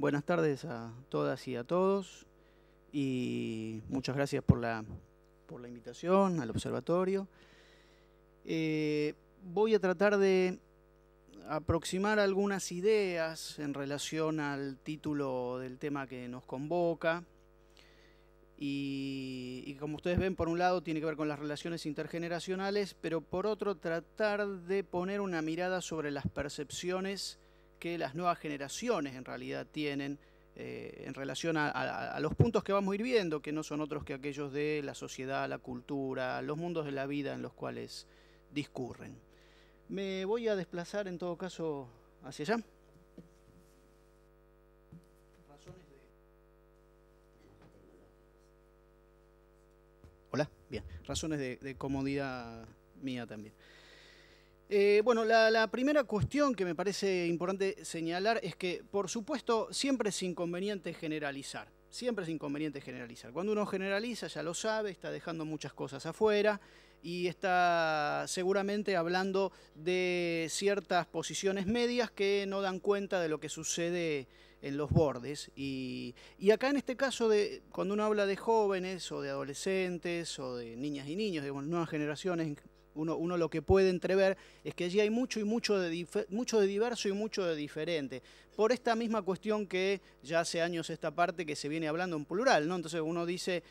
Buenas tardes a todas y a todos y muchas gracias por la, invitación al observatorio. Eh, voy a tratar de aproximar algunas ideas en relación al título del tema que nos convoca. y, como ustedes ven, por un lado tiene que ver con las relaciones intergeneracionales, pero por otro tratar de poner una mirada sobre las percepciones que las nuevas generaciones en realidad tienen eh, en relación a, los puntos que vamos a ir viendo, que no son otros que aquellos de la sociedad, la cultura, los mundos de la vida en los cuales discurren. Me voy a desplazar en todo caso hacia allá. Hola, bien, razones de comodidad mía también. Eh, bueno, la, primera cuestión que me parece importante señalar es que, por supuesto, siempre es inconveniente generalizar. Siempre es inconveniente generalizar. Cuando uno generaliza, ya lo sabe, está dejando muchas cosas afuera y está seguramente hablando de ciertas posiciones medias que no dan cuenta de lo que sucede en los bordes. Y, y acá en este caso, de, cuando uno habla de jóvenes o de adolescentes o de niñas y niños, de nuevas generaciones uno, lo que puede entrever es que allí hay mucho y mucho de, mucho de diverso y mucho de diferente. Por esta misma cuestión que ya hace años esta parte que se viene hablando en plural, ¿no? Entonces uno dice,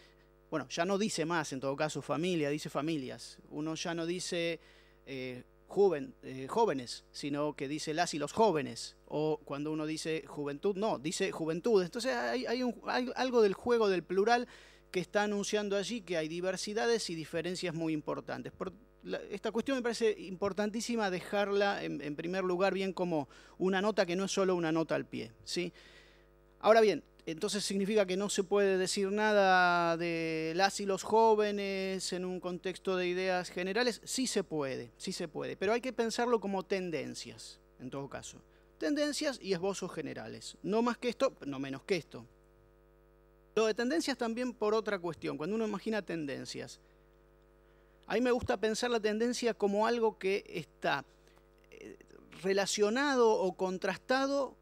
bueno, ya no dice más en todo caso familia, dice familias. Uno ya no dice eh, joven, eh, jóvenes, sino que dice las y los jóvenes. O cuando uno dice juventud, no, dice juventud. Entonces hay, un, algo del juego del plural que está anunciando allí que hay diversidades y diferencias muy importantes esta cuestión me parece importantísima dejarla en, en, primer lugar bien como una nota que no es solo una nota al pie. ¿sí? Ahora bien, entonces significa que no se puede decir nada de las y los jóvenes en un contexto de ideas generales. Sí se puede, sí se puede, pero hay que pensarlo como tendencias, en todo caso. Tendencias y esbozos generales. No más que esto, no menos que esto. Lo de tendencias también por otra cuestión. Cuando uno imagina tendencias, a mí me gusta pensar la tendencia como algo que está eh, relacionado o contrastado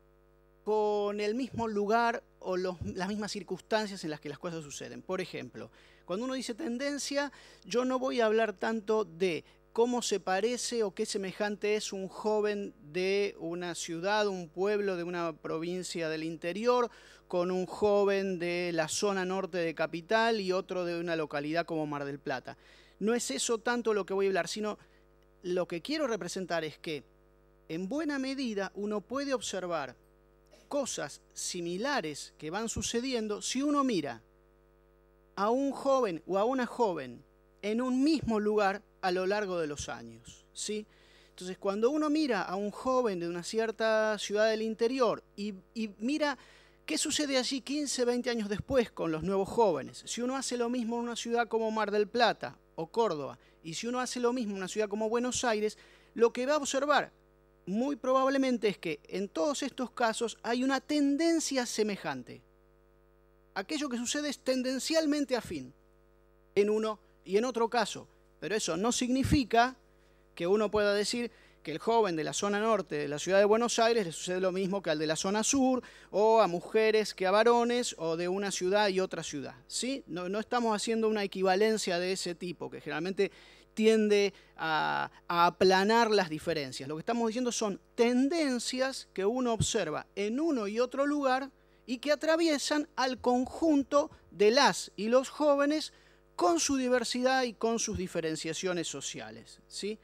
con el mismo lugar o las mismas circunstancias en las que las cosas suceden. Por ejemplo, cuando uno dice tendencia, yo no voy a hablar tanto de cómo se parece o qué semejante es un joven de una ciudad, un pueblo, de una provincia del interior, con un joven de la zona norte de Capital y otro de una localidad como Mar del Plata no es eso tanto lo que voy a hablar, sino lo que quiero representar es que en buena medida uno puede observar cosas similares que van sucediendo si uno mira a un joven o a una joven en un mismo lugar a lo largo de los años, ¿sí? Entonces, cuando uno mira a un joven de una cierta ciudad del interior y, y mira ¿Qué sucede allí 15, 20 años después con los nuevos jóvenes? Si uno hace lo mismo en una ciudad como Mar del Plata o Córdoba, y si uno hace lo mismo en una ciudad como Buenos Aires, lo que va a observar muy probablemente es que en todos estos casos hay una tendencia semejante. Aquello que sucede es tendencialmente afín en uno y en otro caso, pero eso no significa que uno pueda decir, que el joven de la zona norte de la ciudad de Buenos Aires le sucede lo mismo que al de la zona sur, o a mujeres que a varones, o de una ciudad y otra ciudad. ¿sí? No, estamos haciendo una equivalencia de ese tipo, que generalmente tiende a, a, aplanar las diferencias. Lo que estamos diciendo son tendencias que uno observa en uno y otro lugar y que atraviesan al conjunto de las y los jóvenes con su diversidad y con sus diferenciaciones sociales. ¿sí?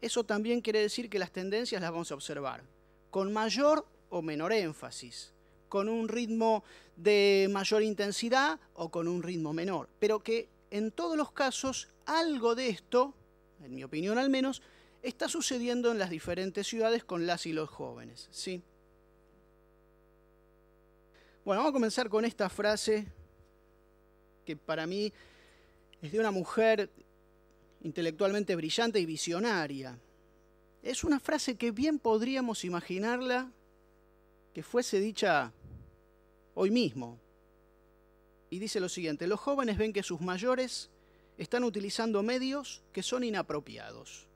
eso también quiere decir que las tendencias las vamos a observar con mayor o menor énfasis, con un ritmo de mayor intensidad o con un ritmo menor, pero que en todos los casos algo de esto, en mi opinión al menos, está sucediendo en las diferentes ciudades con las y los jóvenes, ¿sí? Bueno, vamos a comenzar con esta frase que para mí es de una mujer intelectualmente brillante y visionaria. Es una frase que bien podríamos imaginarla que fuese dicha hoy mismo. Y dice lo siguiente, los jóvenes ven que sus mayores están utilizando medios que son inapropiados,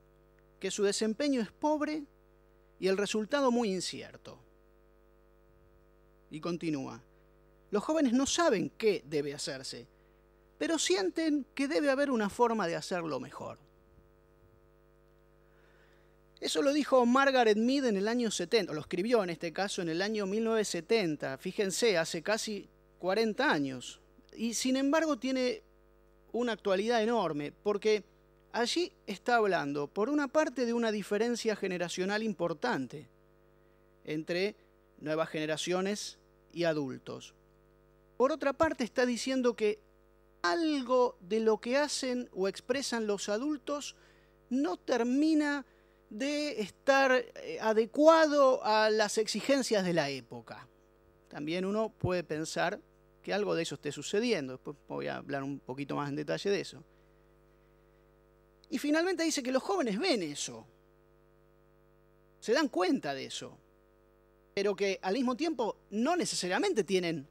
que su desempeño es pobre y el resultado muy incierto. Y continúa, los jóvenes no saben qué debe hacerse, pero sienten que debe haber una forma de hacerlo mejor. Eso lo dijo Margaret Mead en el año 70, o lo escribió en este caso en el año 1970, fíjense, hace casi 40 años. Y sin embargo tiene una actualidad enorme, porque allí está hablando, por una parte, de una diferencia generacional importante entre nuevas generaciones y adultos. Por otra parte, está diciendo que algo de lo que hacen o expresan los adultos no termina de estar eh, adecuado a las exigencias de la época. También uno puede pensar que algo de eso esté sucediendo. Después voy a hablar un poquito más en detalle de eso. Y finalmente dice que los jóvenes ven eso. Se dan cuenta de eso. Pero que al mismo tiempo no necesariamente tienen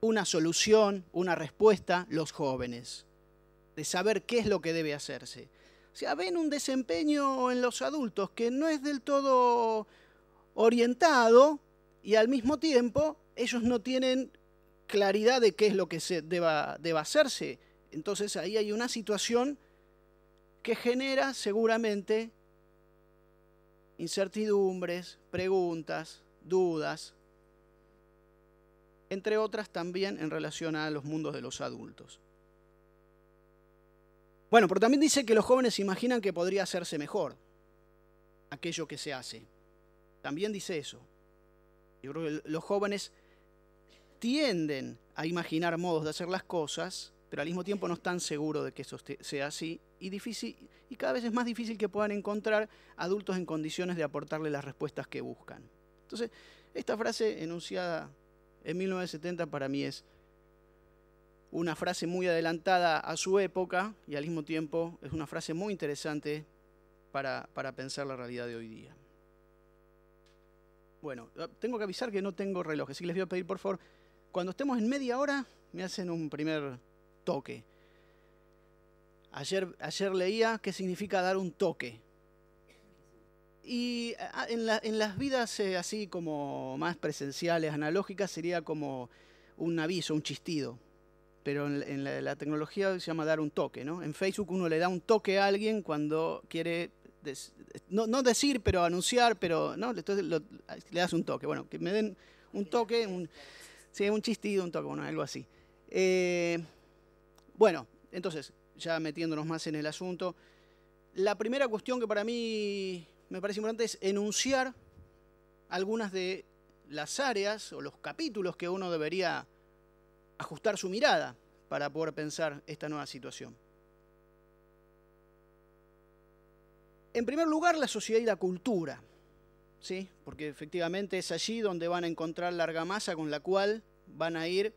una solución, una respuesta los jóvenes, de saber qué es lo que debe hacerse. O sea, ven un desempeño en los adultos que no es del todo orientado y al mismo tiempo ellos no tienen claridad de qué es lo que se deba hacerse. Entonces ahí hay una situación que genera seguramente incertidumbres, preguntas, dudas, entre otras también en relación a los mundos de los adultos. Bueno, pero también dice que los jóvenes imaginan que podría hacerse mejor aquello que se hace. También dice eso. Yo creo que los jóvenes tienden a imaginar modos de hacer las cosas, pero al mismo tiempo no están seguros de que eso sea así y, y cada vez es más difícil que puedan encontrar adultos en condiciones de aportarle las respuestas que buscan. Entonces, esta frase enunciada en 1970 para mí es una frase muy adelantada a su época y al mismo tiempo es una frase muy interesante para, pensar la realidad de hoy día. Bueno, ah, tengo que avisar que no tengo reloj, así que les voy a pedir por favor, cuando estemos en media hora, me hacen un primer toque. Ayer, ayer leía qué significa dar un toque. Y ah, en, las vidas eh, así como más presenciales, analógicas, sería como un aviso, un chistido. Pero en, la, tecnología se llama dar un toque, ¿no? En Facebook uno le da un toque a alguien cuando quiere, no, decir, pero anunciar, pero, ¿no? Entonces le das un toque. Bueno, que me den un toque, un, sí, un chistido, un toque, algo así. Eh, bueno, entonces, ya metiéndonos más en el asunto, la primera cuestión que para mí me parece importante enunciar algunas de las áreas o los capítulos que uno debería ajustar su mirada para poder pensar esta nueva situación. En primer lugar, la sociedad y la cultura, ¿sí? porque efectivamente es allí donde van a encontrar la argamasa con la cual van a ir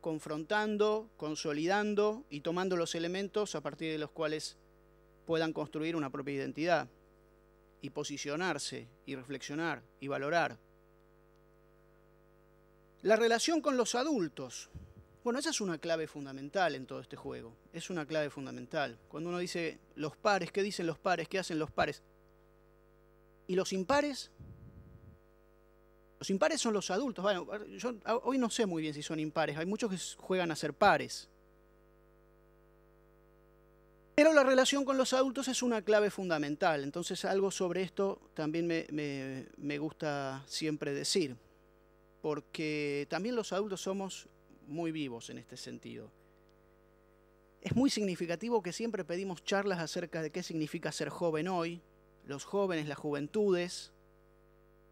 confrontando, consolidando y tomando los elementos a partir de los cuales puedan construir una propia identidad y posicionarse y reflexionar y valorar. La relación con los adultos. Bueno, esa es una clave fundamental en todo este juego. Es una clave fundamental. Cuando uno dice los pares, ¿qué dicen los pares? ¿Qué hacen los pares? ¿Y los impares? Los impares son los adultos. Bueno, yo hoy no sé muy bien si son impares. Hay muchos que juegan a ser pares. Pero la relación con los adultos es una clave fundamental, entonces algo sobre esto también me, gusta siempre decir, porque también los adultos somos muy vivos en este sentido. Es muy significativo que siempre pedimos charlas acerca de qué significa ser joven hoy, los jóvenes, las juventudes,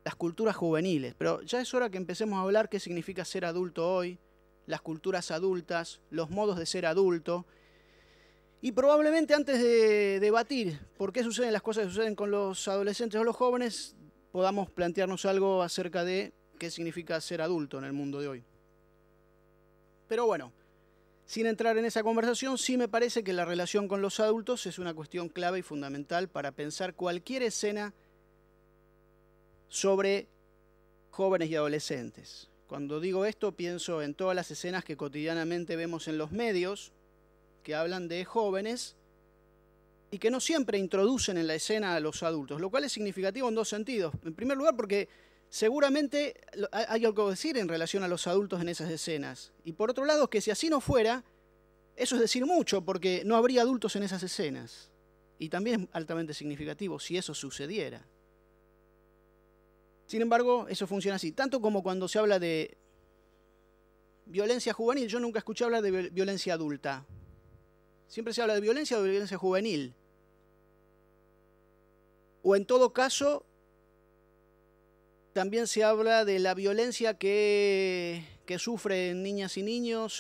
las culturas juveniles, pero ya es hora que empecemos a hablar qué significa ser adulto hoy, las culturas adultas, los modos de ser adulto, y probablemente antes de debatir por qué suceden las cosas que suceden con los adolescentes o los jóvenes, podamos plantearnos algo acerca de qué significa ser adulto en el mundo de hoy. Pero bueno, sin entrar en esa conversación, sí me parece que la relación con los adultos es una cuestión clave y fundamental para pensar cualquier escena sobre jóvenes y adolescentes. Cuando digo esto, pienso en todas las escenas que cotidianamente vemos en los medios, que hablan de jóvenes y que no siempre introducen en la escena a los adultos, lo cual es significativo en dos sentidos. En primer lugar, porque seguramente hay algo que decir en relación a los adultos en esas escenas. Y por otro lado, que si así no fuera, eso es decir mucho, porque no habría adultos en esas escenas. Y también es altamente significativo si eso sucediera. Sin embargo, eso funciona así. Tanto como cuando se habla de violencia juvenil, yo nunca escuché hablar de violencia adulta. Siempre se habla de violencia o de violencia juvenil. O en todo caso, también se habla de la violencia que, sufren niñas y niños,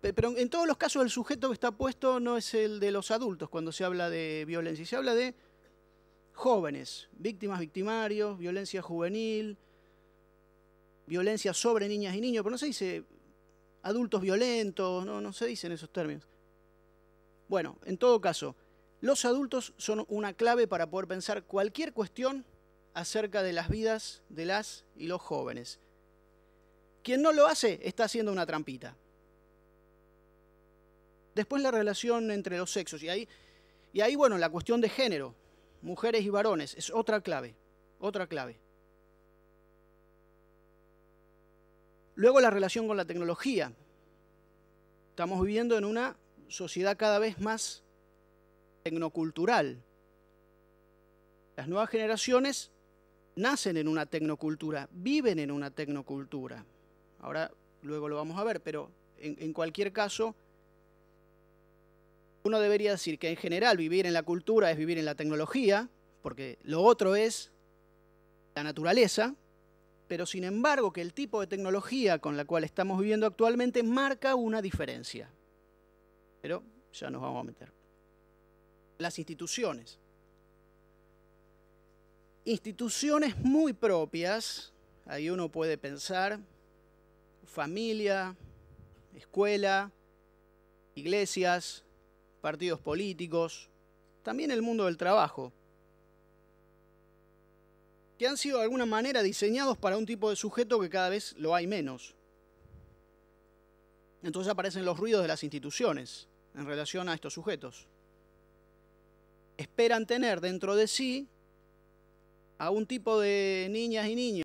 pero en todos los casos el sujeto que está puesto no es el de los adultos cuando se habla de violencia, se habla de jóvenes, víctimas, victimarios, violencia juvenil, violencia sobre niñas y niños, pero no se dice adultos violentos, no se dicen esos términos. Bueno, en todo caso, los adultos son una clave para poder pensar cualquier cuestión acerca de las vidas de las y los jóvenes. Quien no lo hace está haciendo una trampita. Después la relación entre los sexos. Y ahí, y ahí, bueno, la cuestión de género, mujeres y varones, es otra clave, otra clave. Luego la relación con la tecnología. Estamos viviendo en una sociedad cada vez más tecnocultural. Las nuevas generaciones nacen en una tecnocultura, viven en una tecnocultura. Ahora luego lo vamos a ver, pero en, cualquier caso, uno debería decir que en general vivir en la cultura es vivir en la tecnología, porque lo otro es la naturaleza, pero sin embargo que el tipo de tecnología con la cual estamos viviendo actualmente marca una diferencia. Pero ya nos vamos a meter. Las instituciones. Instituciones muy propias, ahí uno puede pensar, familia, escuela, iglesias, partidos políticos, también el mundo del trabajo, que han sido de alguna manera diseñados para un tipo de sujeto que cada vez lo hay menos. Entonces aparecen los ruidos de las instituciones en relación a estos sujetos. Esperan tener dentro de sí a un tipo de niñas y niños